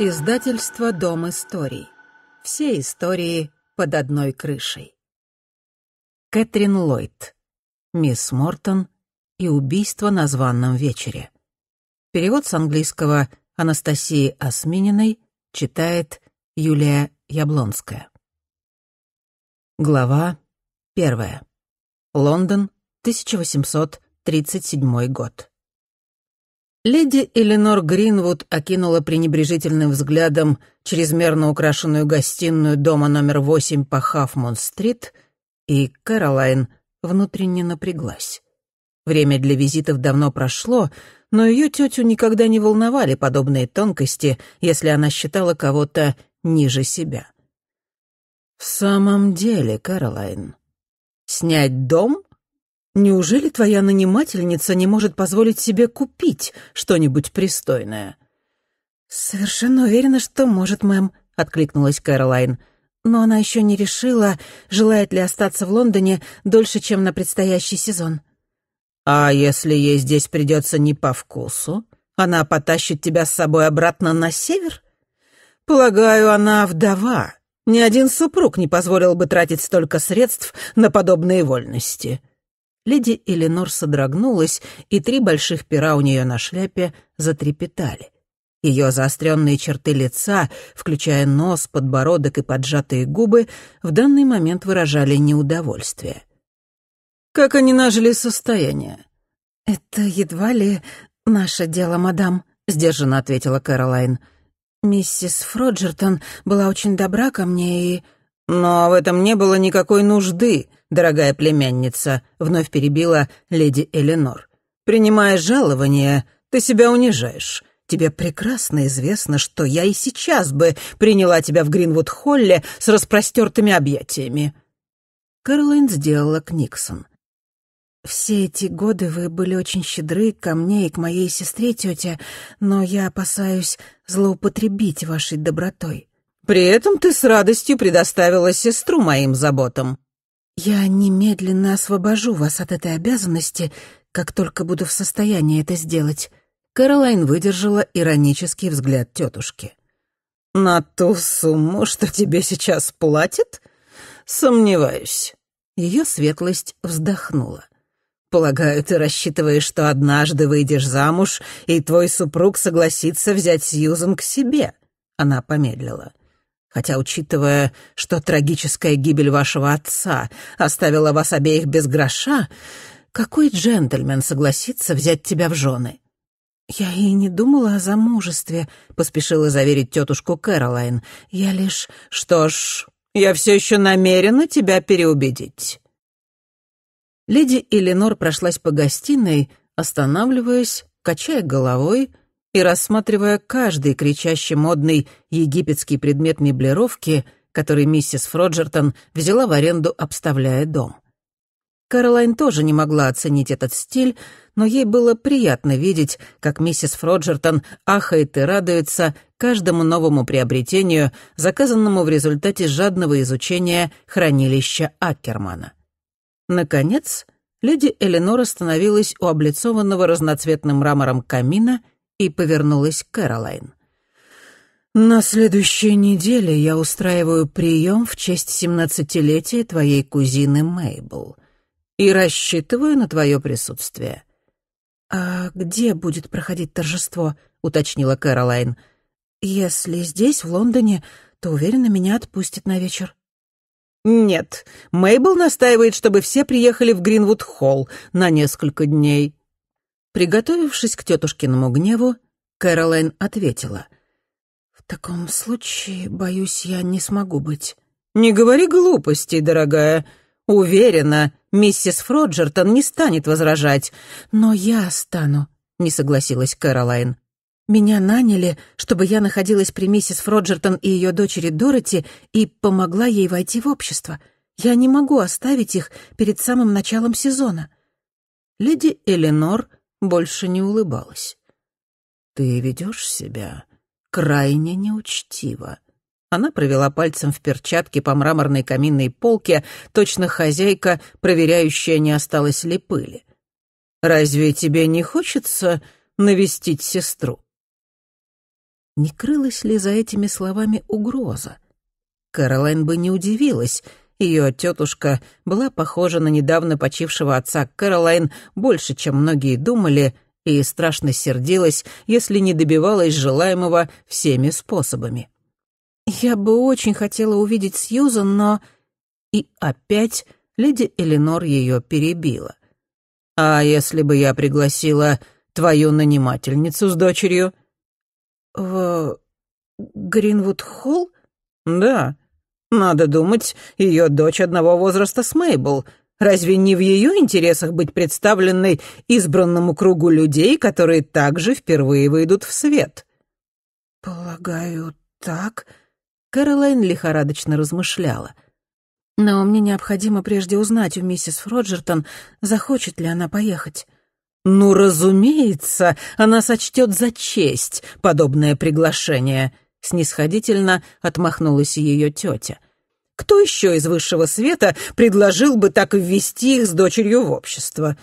Издательство «Дом историй». Все истории под одной крышей. Кэтрин Ллойд. Мисс Мортон и убийство на званном вечере. Перевод с английского Анастасии Осмининой читает Юлия Яблонская. Глава первая. Лондон, 1837 год. Леди Эленор Гринвуд окинула пренебрежительным взглядом чрезмерно украшенную гостиную дома номер восемь по Хафмон-стрит, и Кэролайн внутренне напряглась. Время для визитов давно прошло, но ее тетю никогда не волновали подобные тонкости, если она считала кого-то ниже себя. «В самом деле, Кэролайн, снять дом Неужели твоя нанимательница не может позволить себе купить что-нибудь пристойное?» «Совершенно уверена, что может, мэм», — откликнулась Кэролайн. «Но она еще не решила, желает ли остаться в Лондоне дольше, чем на предстоящий сезон». «А если ей здесь придется не по вкусу, она потащит тебя с собой обратно на север?» «Полагаю, она вдова. Ни один супруг не позволил бы тратить столько средств на подобные вольности» леди Эленор содрогнулась, и три больших пера у нее на шляпе затрепетали. Ее заостренные черты лица, включая нос, подбородок и поджатые губы, в данный момент выражали неудовольствие. «Как они нажили состояние?» «Это едва ли наше дело, мадам», — сдержанно ответила Кэролайн. «Миссис Фроджертон была очень добра ко мне и...» «Но в этом не было никакой нужды, дорогая племянница», — вновь перебила леди Эленор. «Принимая жалование, ты себя унижаешь. Тебе прекрасно известно, что я и сейчас бы приняла тебя в Гринвуд-холле с распростертыми объятиями». Кэролайн сделала Книксон. «Все эти годы вы были очень щедры ко мне и к моей сестре, тетя, но я опасаюсь злоупотребить вашей добротой. При этом ты с радостью предоставила сестру моим заботам. Я немедленно освобожу вас от этой обязанности, как только буду в состоянии это сделать. Каролайн выдержала иронический взгляд тетушки. На ту сумму, что тебе сейчас платят? Сомневаюсь. Ее светлость вздохнула. Полагаю, ты рассчитываешь, что однажды выйдешь замуж, и твой супруг согласится взять Сьюзен к себе. Она помедлила. Хотя, учитывая, что трагическая гибель вашего отца оставила вас обеих без гроша, какой джентльмен согласится взять тебя в жены?» «Я и не думала о замужестве», — поспешила заверить тетушку Кэролайн. «Я лишь...» «Что ж, я все еще намерена тебя переубедить». Леди Эленор прошлась по гостиной, останавливаясь, качая головой и рассматривая каждый кричащий модный египетский предмет меблировки, который миссис Фроджертон взяла в аренду, обставляя дом. Каролайн тоже не могла оценить этот стиль, но ей было приятно видеть, как миссис Фроджертон ахает и радуется каждому новому приобретению, заказанному в результате жадного изучения хранилища Аккермана. Наконец, леди Эленора остановилась у облицованного разноцветным мрамором камина — и повернулась к Кэролайн. «На следующей неделе я устраиваю прием в честь семнадцатилетия твоей кузины Мейбл и рассчитываю на твое присутствие». «А где будет проходить торжество?» — уточнила Кэролайн. «Если здесь, в Лондоне, то, уверена, меня отпустят на вечер». «Нет, Мейбл настаивает, чтобы все приехали в Гринвуд-холл на несколько дней», Приготовившись к тетушкиному гневу, Кэролайн ответила. «В таком случае, боюсь, я не смогу быть». «Не говори глупостей, дорогая. Уверена, миссис Фроджертон не станет возражать. Но я стану», — не согласилась Кэролайн. «Меня наняли, чтобы я находилась при миссис Фроджертон и ее дочери Дороти и помогла ей войти в общество. Я не могу оставить их перед самым началом сезона». Леди Эленор больше не улыбалась. «Ты ведешь себя крайне неучтиво». Она провела пальцем в перчатке по мраморной каминной полке, точно хозяйка, проверяющая, не осталось ли пыли. «Разве тебе не хочется навестить сестру?» Не крылась ли за этими словами угроза? Каролайн бы не удивилась — ее тетушка была похожа на недавно почившего отца Кэролайн больше, чем многие думали, и страшно сердилась, если не добивалась желаемого всеми способами. «Я бы очень хотела увидеть Сьюзан, но...» И опять леди Эленор ее перебила. «А если бы я пригласила твою нанимательницу с дочерью?» «В... Гринвуд-холл?» «Да». Надо думать, ее дочь одного возраста с Мейбл. Разве не в ее интересах быть представленной избранному кругу людей, которые также впервые выйдут в свет? Полагаю, так? Кэролайн лихорадочно размышляла. Но мне необходимо прежде узнать у миссис Фроджертон, захочет ли она поехать. «Ну, разумеется, она сочтет за честь подобное приглашение», — снисходительно отмахнулась ее тетя. «Кто еще из высшего света предложил бы так ввести их с дочерью в общество?»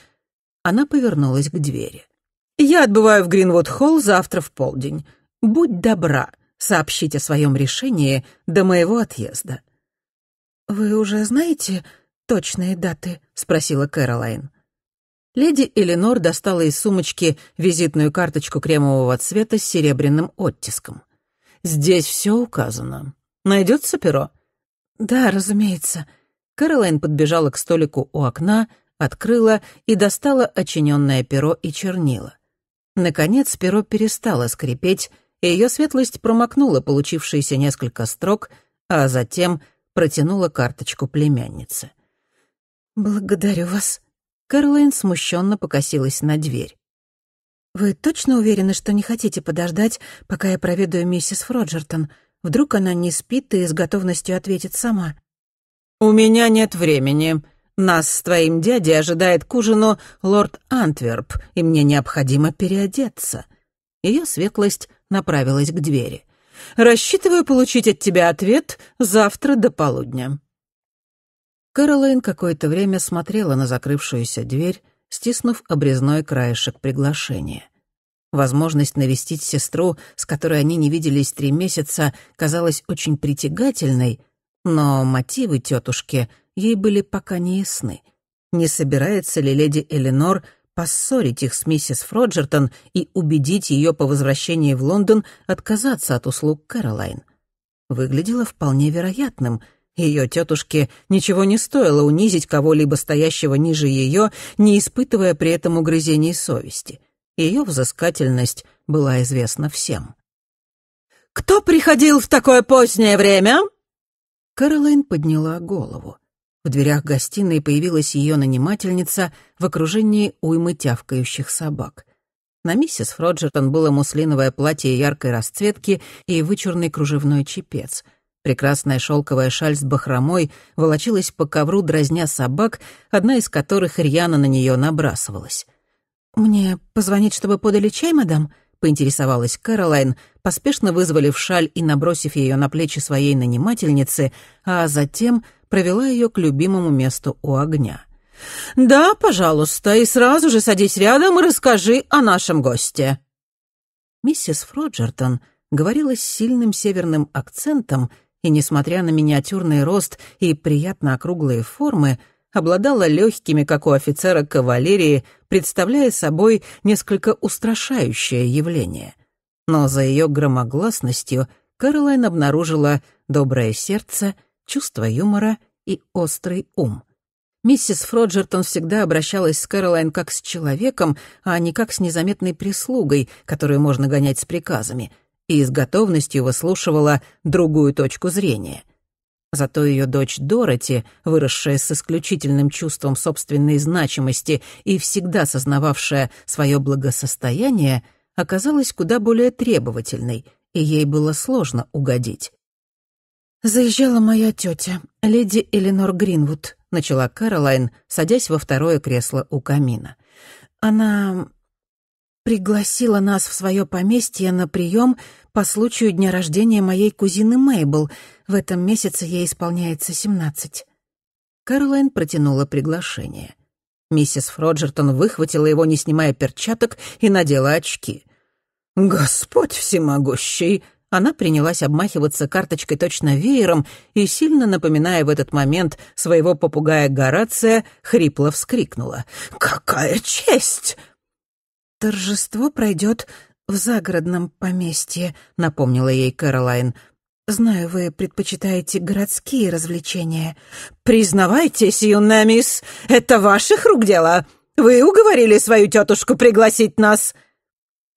Она повернулась к двери. «Я отбываю в Гринвуд-холл завтра в полдень. Будь добра, сообщить о своем решении до моего отъезда». «Вы уже знаете точные даты?» — спросила Кэролайн. Леди Эленор достала из сумочки визитную карточку кремового цвета с серебряным оттиском. «Здесь все указано. Найдется перо?» «Да, разумеется». Кэролайн подбежала к столику у окна, открыла и достала очиненное перо и чернила. Наконец перо перестало скрипеть, и ее светлость промокнула получившиеся несколько строк, а затем протянула карточку племяннице. «Благодарю вас». Кэролайн смущенно покосилась на дверь. «Вы точно уверены, что не хотите подождать, пока я проведаю миссис Фроджертон? Вдруг она не спит и с готовностью ответит сама?» «У меня нет времени. Нас с твоим дядей ожидает к ужину лорд Антверп, и мне необходимо переодеться». Ее светлость направилась к двери. «Рассчитываю получить от тебя ответ завтра до полудня». Каролайн какое-то время смотрела на закрывшуюся дверь, стиснув обрезной краешек приглашения. Возможность навестить сестру, с которой они не виделись три месяца, казалась очень притягательной, но мотивы тетушки ей были пока не ясны. Не собирается ли леди Эленор поссорить их с миссис Фроджертон и убедить ее по возвращении в Лондон отказаться от услуг Кэролайн? Выглядело вполне вероятным — ее тетушке ничего не стоило унизить кого-либо стоящего ниже ее, не испытывая при этом угрызений совести. Ее взыскательность была известна всем. «Кто приходил в такое позднее время?» Каролайн подняла голову. В дверях гостиной появилась ее нанимательница в окружении уймы тявкающих собак. На миссис Фроджертон было муслиновое платье яркой расцветки и вычурный кружевной чепец — Прекрасная шелковая шаль с бахромой волочилась по ковру, дразня собак, одна из которых рьяно на нее набрасывалась. «Мне позвонить, чтобы подали чай, мадам?» — поинтересовалась Кэролайн, поспешно вызволив шаль и набросив ее на плечи своей нанимательницы, а затем провела ее к любимому месту у огня. «Да, пожалуйста, и сразу же садись рядом и расскажи о нашем госте». Миссис Фроджертон говорила с сильным северным акцентом — и, несмотря на миниатюрный рост и приятно округлые формы, обладала легкими, как у офицера кавалерии, представляя собой несколько устрашающее явление. Но за ее громогласностью Кэролайн обнаружила доброе сердце, чувство юмора и острый ум. Миссис Фроджертон всегда обращалась с Кэролайн как с человеком, а не как с незаметной прислугой, которую можно гонять с приказами — и с готовностью выслушивала другую точку зрения. Зато ее дочь Дороти, выросшая с исключительным чувством собственной значимости и всегда сознававшая свое благосостояние, оказалась куда более требовательной, и ей было сложно угодить. «Заезжала моя тетя, леди Эленор Гринвуд», — начала Каролайн, садясь во второе кресло у камина. «Она пригласила нас в свое поместье на прием по случаю дня рождения моей кузины Мейбл. В этом месяце ей исполняется семнадцать. Кэролайн протянула приглашение. Миссис Фроджертон выхватила его, не снимая перчаток, и надела очки. «Господь всемогущий!» Она принялась обмахиваться карточкой точно веером и, сильно напоминая в этот момент своего попугая Горация, хрипло вскрикнула. «Какая честь! «Торжество пройдет в загородном поместье», — напомнила ей Кэролайн. «Знаю, вы предпочитаете городские развлечения». «Признавайтесь, юная мисс, это ваших рук дело. Вы уговорили свою тетушку пригласить нас».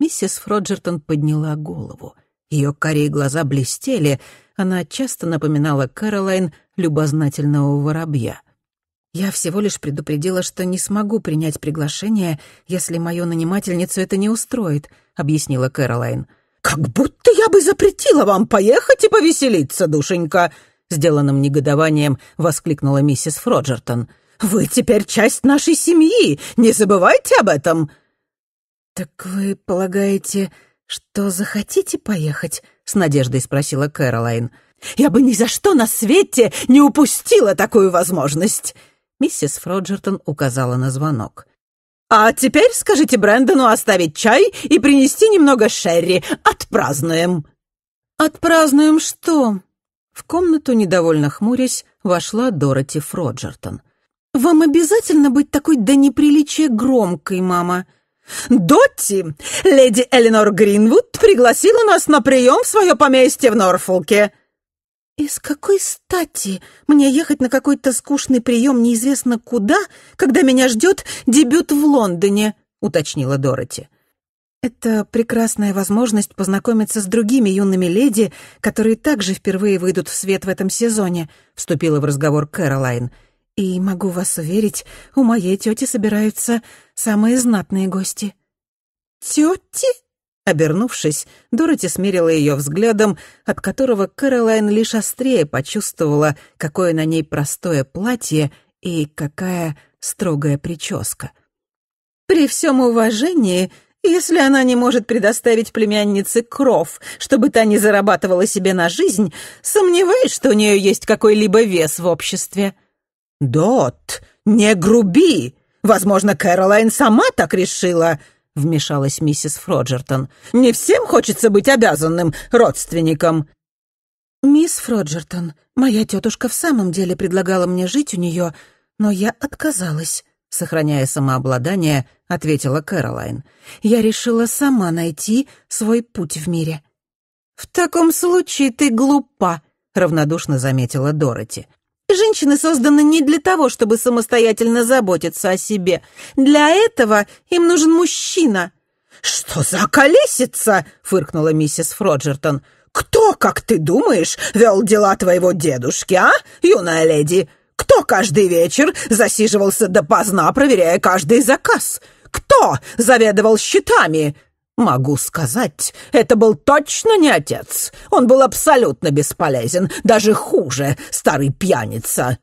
Миссис Фроджертон подняла голову. Ее карие глаза блестели. Она часто напоминала Кэролайн любознательного воробья — я всего лишь предупредила, что не смогу принять приглашение, если мою нанимательницу это не устроит», — объяснила Кэролайн. «Как будто я бы запретила вам поехать и повеселиться, душенька!» Сделанным негодованием воскликнула миссис Фроджертон. «Вы теперь часть нашей семьи! Не забывайте об этом!» «Так вы полагаете, что захотите поехать?» — с надеждой спросила Кэролайн. «Я бы ни за что на свете не упустила такую возможность!» Миссис Фроджертон указала на звонок. «А теперь скажите Брэндону оставить чай и принести немного шерри. Отпразднуем!» «Отпразднуем что?» В комнату, недовольно хмурясь, вошла Дороти Фроджертон. «Вам обязательно быть такой до неприличия громкой, мама?» «Дотти, леди Элинор Гринвуд пригласила нас на прием в свое поместье в Норфолке», «Из какой стати мне ехать на какой-то скучный прием неизвестно куда, когда меня ждет дебют в Лондоне?» — уточнила Дороти. «Это прекрасная возможность познакомиться с другими юными леди, которые также впервые выйдут в свет в этом сезоне», — вступила в разговор Кэролайн. «И могу вас уверить, у моей тети собираются самые знатные гости». «Тети?» Обернувшись, Дороти смерила ее взглядом, от которого Кэролайн лишь острее почувствовала, какое на ней простое платье и какая строгая прическа. «При всем уважении, если она не может предоставить племяннице кров, чтобы та не зарабатывала себе на жизнь, сомневаюсь, что у нее есть какой-либо вес в обществе». «Дот, не груби! Возможно, Кэролайн сама так решила!» вмешалась миссис Фроджертон. «Не всем хочется быть обязанным родственником. «Мисс Фроджертон, моя тетушка в самом деле предлагала мне жить у нее, но я отказалась», — сохраняя самообладание, ответила Кэролайн. «Я решила сама найти свой путь в мире». «В таком случае ты глупа», — равнодушно заметила Дороти. Женщины созданы не для того, чтобы самостоятельно заботиться о себе. Для этого им нужен мужчина». «Что за колесица?» — фыркнула миссис Фроджертон. «Кто, как ты думаешь, вел дела твоего дедушки, а, юная леди? Кто каждый вечер засиживался допоздна, проверяя каждый заказ? Кто заведовал счетами? Могу сказать, это был точно не отец. Он был абсолютно бесполезен, даже хуже, старый пьяница.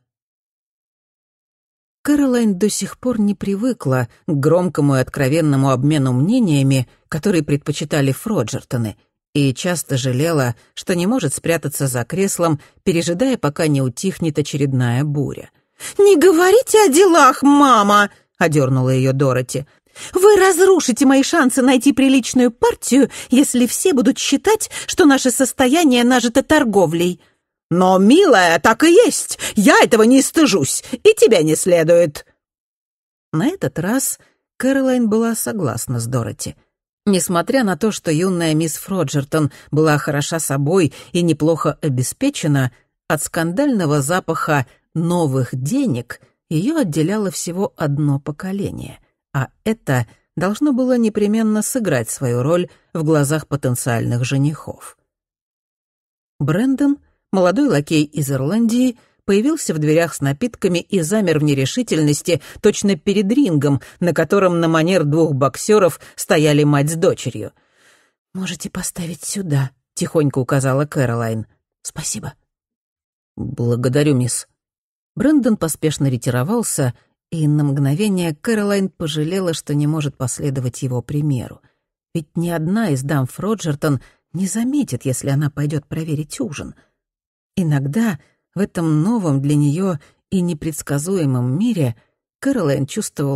Кэролайн до сих пор не привыкла к громкому и откровенному обмену мнениями, которые предпочитали Фроджертоны, и часто жалела, что не может спрятаться за креслом, пережидая, пока не утихнет очередная буря. «Не говорите о делах, мама!» — одернула ее Дороти. Вы разрушите мои шансы найти приличную партию, если все будут считать, что наше состояние нажито торговлей. Но, милая, так и есть. Я этого не стыжусь, и тебя не следует. На этот раз Кэролайн была согласна с Дороти. Несмотря на то, что юная мисс Фроджертон была хороша собой и неплохо обеспечена, от скандального запаха новых денег ее отделяло всего одно поколение — а это должно было непременно сыграть свою роль в глазах потенциальных женихов. Брэндон, молодой лакей из Ирландии, появился в дверях с напитками и замер в нерешительности точно перед рингом, на котором на манер двух боксеров стояли мать с дочерью. «Можете поставить сюда», — тихонько указала Кэролайн. «Спасибо». «Благодарю, мисс». Брэндон поспешно ретировался, и на мгновение Кэролайн пожалела, что не может последовать его примеру. Ведь ни одна из дам Фроджертон не заметит, если она пойдет проверить ужин. Иногда в этом новом для нее и непредсказуемом мире Кэролайн чувствовала